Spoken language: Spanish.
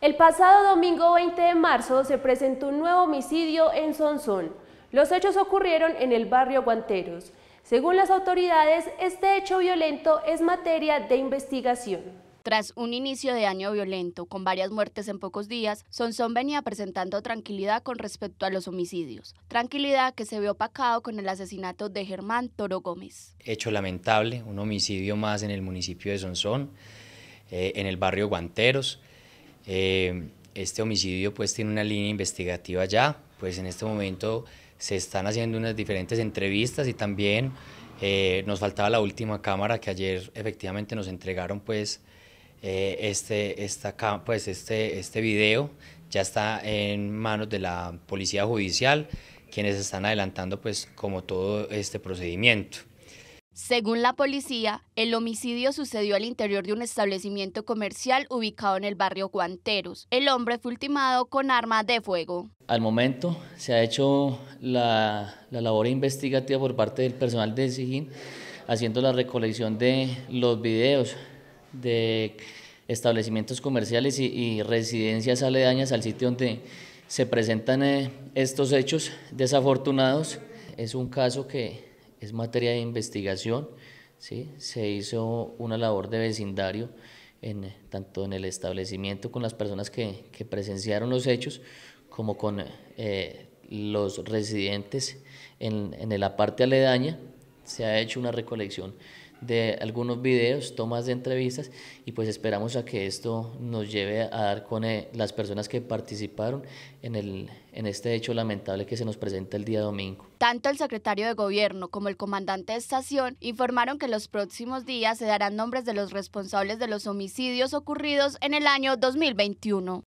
El pasado domingo 20 de marzo se presentó un nuevo homicidio en Sonsón. Los hechos ocurrieron en el barrio Guanteros. Según las autoridades, este hecho violento es materia de investigación. Tras un inicio de año violento, con varias muertes en pocos días, Sonsón venía presentando tranquilidad con respecto a los homicidios. Tranquilidad que se vio opacado con el asesinato de Germán Toro Gómez. Hecho lamentable, un homicidio más en el municipio de Sonsón, eh, en el barrio Guanteros. Eh, este homicidio pues tiene una línea investigativa ya, pues en este momento se están haciendo unas diferentes entrevistas y también eh, nos faltaba la última cámara que ayer efectivamente nos entregaron pues eh, este, esta, pues este, este video, ya está en manos de la Policía Judicial, quienes están adelantando pues como todo este procedimiento. Según la policía, el homicidio sucedió al interior de un establecimiento comercial ubicado en el barrio Guanteros. El hombre fue ultimado con arma de fuego. Al momento se ha hecho la, labor investigativa por parte del personal de SIGIN, haciendo la recolección de los videos de establecimientos comerciales y, residencias aledañas al sitio donde se presentan eh, estos hechos desafortunados. Es un caso que es materia de investigación. ¿sí? Se hizo una labor de vecindario, tanto en el establecimiento con las personas que, presenciaron los hechos, como con eh, los residentes en la parte aledaña se ha hecho una recolección de algunos videos, tomas de entrevistas y pues esperamos a que esto nos lleve a dar con eh, las personas que participaron en, en este hecho lamentable que se nos presenta el día domingo. Tanto el secretario de gobierno como el comandante de estación informaron que los próximos días se darán nombres de los responsables de los homicidios ocurridos en el año 2021.